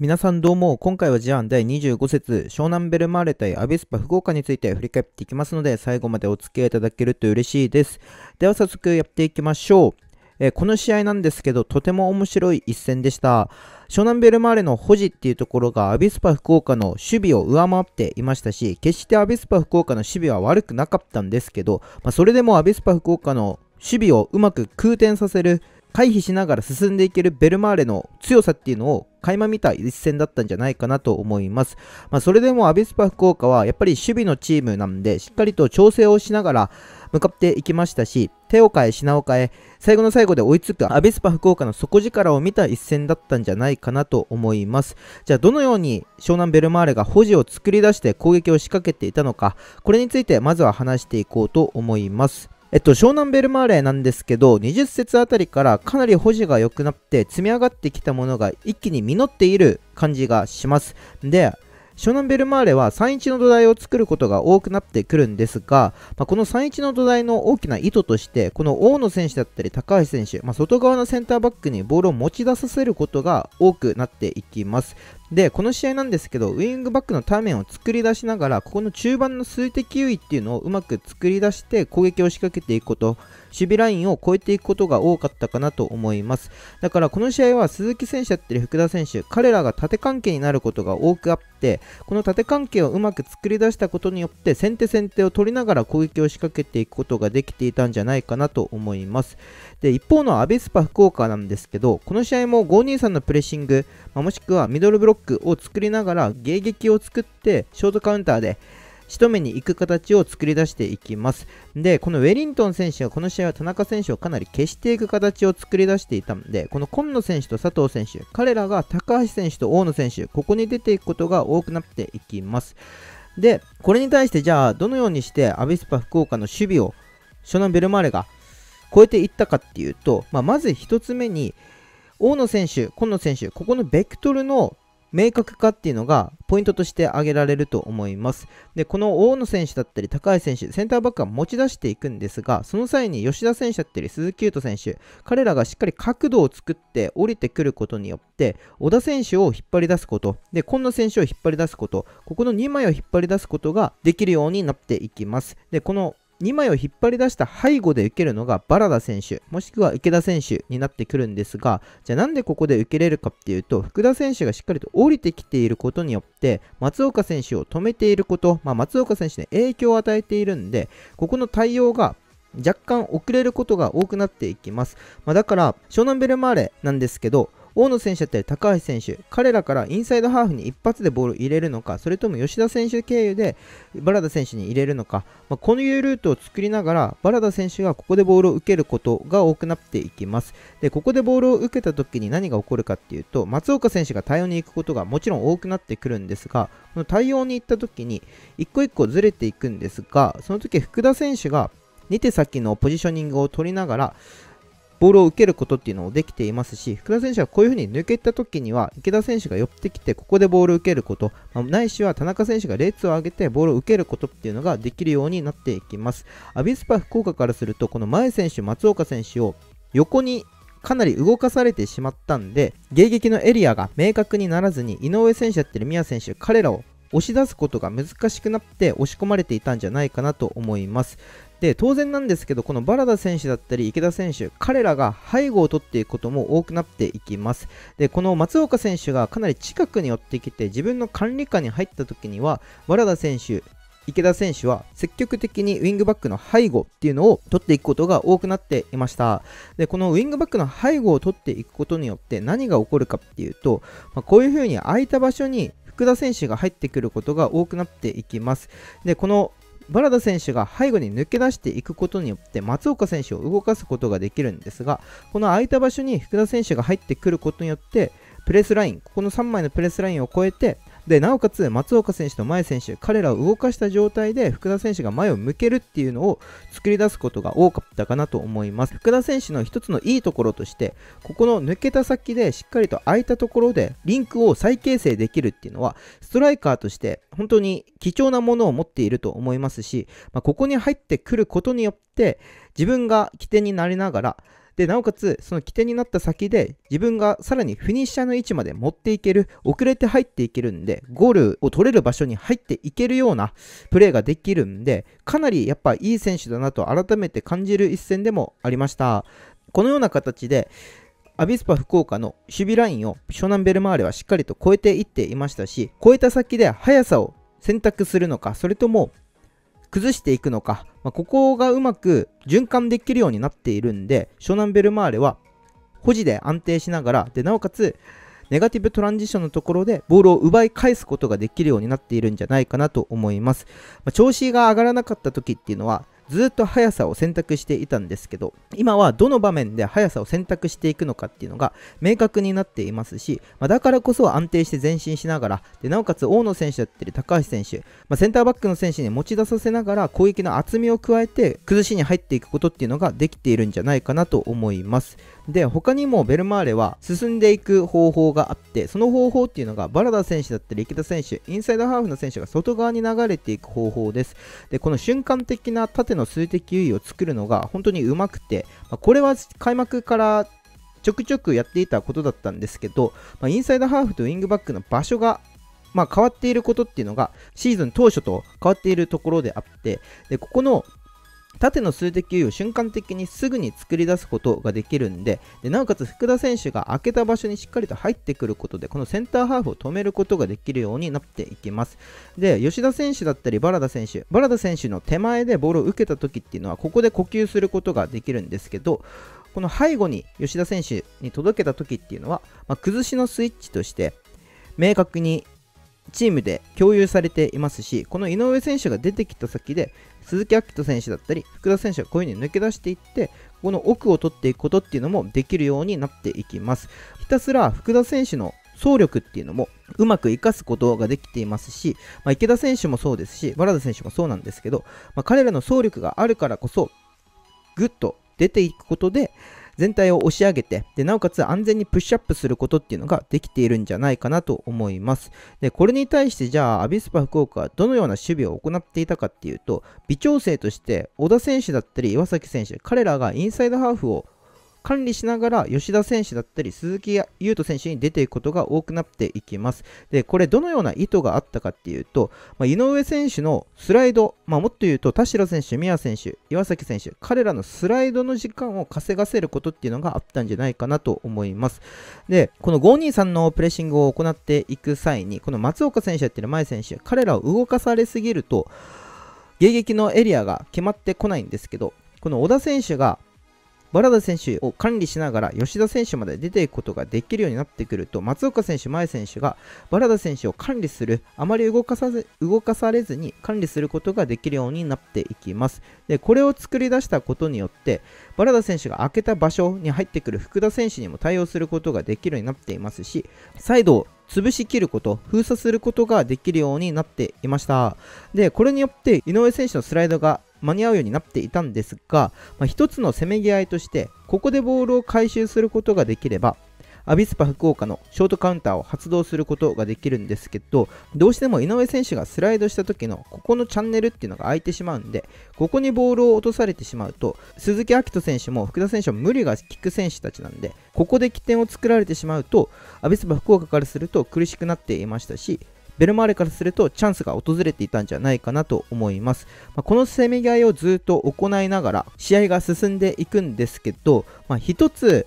皆さんどうも、今回は事案第25節、湘南ベルマーレ対アビスパ福岡について振り返っていきますので、最後までお付き合いいただけると嬉しいです。では早速やっていきましょう。えー、この試合なんですけど、とても面白い一戦でした。湘南ベルマーレの保持っていうところが、アビスパ福岡の守備を上回っていましたし、決してアビスパ福岡の守備は悪くなかったんですけど、まあ、それでもアビスパ福岡の守備をうまく空転させる回避しながら進んでいけるベルマーレの強さっていうのを垣間見た一戦だったんじゃないかなと思います。まあ、それでもアビスパ福岡はやっぱり守備のチームなんで、しっかりと調整をしながら向かっていきましたし、手を変え品を変え、最後の最後で追いつくアビスパ福岡の底力を見た一戦だったんじゃないかなと思います。じゃあどのように湘南ベルマーレが保持を作り出して攻撃を仕掛けていたのか、これについてまずは話していこうと思います。えっと、湘南ベルマーレなんですけど、20節あたりからかなり保持が良くなって、積み上がってきたものが一気に実っている感じがします。で、湘南ベルマーレは3-1の土台を作ることが多くなってくるんですが、まあ、この3-1の土台の大きな意図として、この大野選手だったり高橋選手、まあ、外側のセンターバックにボールを持ち出させることが多くなっていきます。で、この試合なんですけど、ウイングバックのターメンを作り出しながら、ここの中盤の数的優位っていうのをうまく作り出して攻撃を仕掛けていくこと、守備ラインを越えていくことが多かったかなと思います。だからこの試合は鈴木選手やってる福田選手、彼らが縦関係になることが多くあって、この縦関係をうまく作り出したことによって、先手先手を取りながら攻撃を仕掛けていくことができていたんじゃないかなと思います。で、一方のアビスパ福岡なんですけど、この試合も523のプレッシング、まあ、もしくはミドルブロッククを作りながら迎撃を作ってショートカウンターで仕目めに行く形を作り出していきます。で、このウェリントン選手はこの試合は田中選手をかなり消していく形を作り出していたので、この今野選手と佐藤選手、彼らが高橋選手と大野選手、ここに出ていくことが多くなっていきます。で、これに対してじゃあどのようにしてアビスパ福岡の守備を湘南ベルマーレが超えていったかっていうと、まあ、まず1つ目に大野選手、今野選手、ここのベクトルの明確化っていうのがポイントとして挙げられると思います。で、この大野選手だったり高橋選手、センターバックは持ち出していくんですが、その際に吉田選手だったり鈴木優斗選手、彼らがしっかり角度を作って降りてくることによって、小田選手を引っ張り出すこと、で、今野選手を引っ張り出すこと、ここの2枚を引っ張り出すことができるようになっていきます。で、この2枚を引っ張り出した背後で受けるのがバラダ選手、もしくは池田選手になってくるんですが、じゃあなんでここで受けれるかっていうと、福田選手がしっかりと降りてきていることによって、松岡選手を止めていること、まあ、松岡選手に影響を与えているんで、ここの対応が若干遅れることが多くなっていきます。まあ、だから、湘南ベルマーレなんですけど、大野選手だったり高橋選手、彼らからインサイドハーフに一発でボールを入れるのか、それとも吉田選手経由でバラダ選手に入れるのか、まあ、こういうルートを作りながら、バラダ選手がここでボールを受けることが多くなっていきます。で、ここでボールを受けた時に何が起こるかっていうと、松岡選手が対応に行くことがもちろん多くなってくるんですが、この対応に行った時に、一個一個ずれていくんですが、その時福田選手が2手先のポジショニングを取りながら、ボールを受けることっていうのもできていますし、福田選手はこういうふうに抜けた時には、池田選手が寄ってきて、ここでボールを受けること、まあ、ないしは田中選手が列を上げてボールを受けることっていうのができるようになっていきます。アビスパ福岡からすると、この前選手、松岡選手を横にかなり動かされてしまったんで、迎撃のエリアが明確にならずに、井上選手やってる宮選手、彼らを押し出すことが難しくなって押し込まれていたんじゃないかなと思います。で当然なんですけど、このバラダ選手だったり池田選手、彼らが背後を取っていくことも多くなっていきます。で、この松岡選手がかなり近くに寄ってきて、自分の管理下に入った時には、バラダ選手、池田選手は積極的にウィングバックの背後っていうのを取っていくことが多くなっていましたでこのウィングバックの背後を取っていくことによって何が起こるかっていうと、まあ、こういうふうに空いた場所に福田選手が入ってくることが多くなっていきますでこのバラダ選手が背後に抜け出していくことによって松岡選手を動かすことができるんですがこの空いた場所に福田選手が入ってくることによってプレスラインここの3枚のプレスラインを越えてでなおかつ松岡選手と前選手彼らを動かした状態で福田選手が前を向けるっていうのを作り出すことが多かったかなと思います福田選手の一つのいいところとしてここの抜けた先でしっかりと空いたところでリンクを再形成できるっていうのはストライカーとして本当に貴重なものを持っていると思いますし、まあ、ここに入ってくることによって自分が起点になりながらで、なおかつ、その起点になった先で、自分がさらにフィニッシャーの位置まで持っていける、遅れて入っていけるんで、ゴールを取れる場所に入っていけるようなプレーができるんで、かなりやっぱいい選手だなと改めて感じる一戦でもありました。このような形で、アビスパ福岡の守備ラインを湘南ベルマーレはしっかりと超えていっていましたし、超えた先で速さを選択するのか、それとも崩していくのか、まあ、ここがうまく循環できるようになっているんで、湘南ベルマーレは保持で安定しながら、で、なおかつ、ネガティブトランジションのところでボールを奪い返すことができるようになっているんじゃないかなと思います。まあ、調子が上がらなかった時っていうのは、ずっと速さを選択していたんですけど今はどの場面で速さを選択していくのかっていうのが明確になっていますし、まあ、だからこそ安定して前進しながらでなおかつ大野選手だったり高橋選手、まあ、センターバックの選手に持ち出させながら攻撃の厚みを加えて崩しに入っていくことっていうのができているんじゃないかなと思いますで他にもベルマーレは進んでいく方法があってその方法っていうのがバラダ選手だったり池田選手インサイドハーフの選手が外側に流れていく方法ですでこの瞬間的な縦ての数的優位を作るのが本当にうまくて、まこれは開幕からちょくちょくやっていたことだったんですけど、まインサイドハーフとウィングバックの場所がまあ、変わっていることっていうのがシーズン当初と変わっているところであってでここの縦の数的優位を瞬間的にすぐに作り出すことができるんででなおかつ福田選手が開けた場所にしっかりと入ってくることでこのセンターハーフを止めることができるようになっていきますで吉田選手だったりバラダ選手バラダ選手の手前でボールを受けた時っていうのはここで呼吸することができるんですけどこの背後に吉田選手に届けた時っていうのは、まあ、崩しのスイッチとして明確にチームで共有されていますし、この井上選手が出てきた先で、鈴木明人選手だったり、福田選手がこういう風に抜け出していって、この奥を取っていくことっていうのもできるようになっていきます。ひたすら福田選手の走力っていうのもうまく活かすことができていますし、まあ、池田選手もそうですし、原田選手もそうなんですけど、まあ、彼らの走力があるからこそ、ぐっと出ていくことで、全体を押し上げて、で、なおかつ安全にプッシュアップすることっていうのができているんじゃないかなと思います。で、これに対してじゃあ、アビスパ福岡はどのような守備を行っていたかっていうと、微調整として、小田選手だったり岩崎選手、彼らがインサイドハーフを管理しながら吉田選手だったり鈴木優斗選手に出ていくことが多くなっていきます。で、これどのような意図があったかっていうと、まあ、井上選手のスライド、まあ、もっと言うと田代選手、宮選手、岩崎選手、彼らのスライドの時間を稼がせることっていうのがあったんじゃないかなと思います。で、この523のプレッシングを行っていく際に、この松岡選手やってる前選手、彼らを動かされすぎると、迎撃のエリアが決まってこないんですけど、この小田選手がバラダ選手を管理しながら吉田選手まで出ていくことができるようになってくると松岡選手、前選手がバラダ選手を管理するあまり動かさ動かされずに管理することができるようになっていきますでこれを作り出したことによってバラダ選手が開けた場所に入ってくる福田選手にも対応することができるようになっていますしサイドを潰しきること、封鎖することができるようになっていました。で、これによって井上選手のスライドが間に合うようになっていたんですが、まあ、一つのせめぎ合いとして、ここでボールを回収することができれば、アビスパ福岡のショートカウンターを発動することができるんですけど、どうしても井上選手がスライドした時のここのチャンネルっていうのが空いてしまうんで、ここにボールを落とされてしまうと、鈴木明人選手も福田選手も無理が利く選手たちなんで、ここで起点を作られてしまうと、アビスパ福岡からすると苦しくなっていましたし、ベルマーレからするとチャンスが訪れていたんじゃないかなと思います。まあ、このせめぎ合いをずっと行いながら試合が進んでいくんですけど、まあ、一つ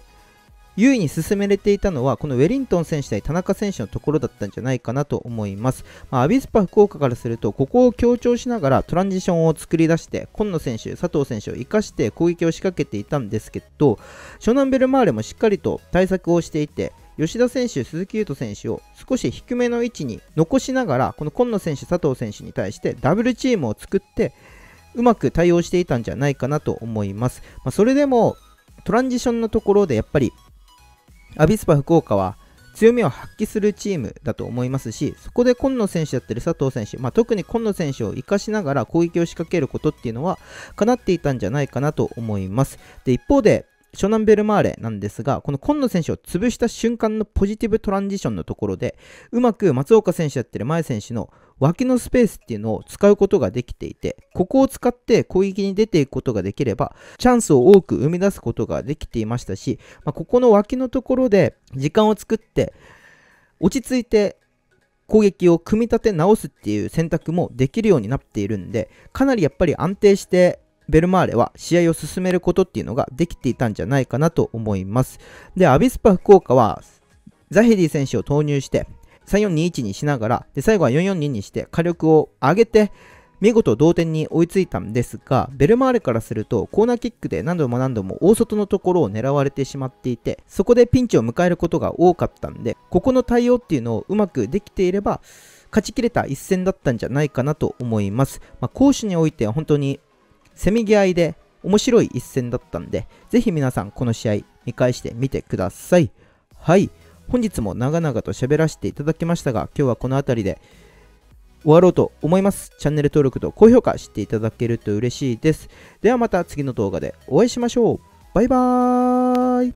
優位に進めれていたのはこのウェリントン選手対田中選手のところだったんじゃないかなと思います、まあ、アビスパ福岡からするとここを強調しながらトランジションを作り出して今野選手佐藤選手を生かして攻撃を仕掛けていたんですけど湘南ベルマーレもしっかりと対策をしていて吉田選手、鈴木優斗選手を少し低めの位置に残しながら、この今野選手、佐藤選手に対してダブルチームを作って、うまく対応していたんじゃないかなと思います。まあ、それでも、トランジションのところでやっぱり、アビスパ福岡は強みを発揮するチームだと思いますし、そこで今野選手だったり佐藤選手、まあ、特に今野選手を生かしながら攻撃を仕掛けることっていうのは、かなっていたんじゃないかなと思います。で、一方で、湘南ベルマーレなんですが、この今野選手を潰した瞬間のポジティブトランジションのところで、うまく松岡選手やってる前選手の脇のスペースっていうのを使うことができていて、ここを使って攻撃に出ていくことができれば、チャンスを多く生み出すことができていましたし、まあ、ここの脇のところで時間を作って、落ち着いて攻撃を組み立て直すっていう選択もできるようになっているんで、かなりやっぱり安定してベルマーレは試合を進めることっていうのができていたんじゃないかなと思います。で、アビスパ福岡はザヘディ選手を投入して、3421にしながら、で最後は442にして火力を上げて、見事同点に追いついたんですが、ベルマーレからするとコーナーキックで何度も何度も大外のところを狙われてしまっていて、そこでピンチを迎えることが多かったんで、ここの対応っていうのをうまくできていれば、勝ち切れた一戦だったんじゃないかなと思います。まあ、攻守において本当にせめぎ合いで面白い一戦だったんで、ぜひ皆さんこの試合見返してみてください。はい。本日も長々と喋らせていただきましたが、今日はこの辺りで終わろうと思います。チャンネル登録と高評価していただけると嬉しいです。ではまた次の動画でお会いしましょう。バイバーイ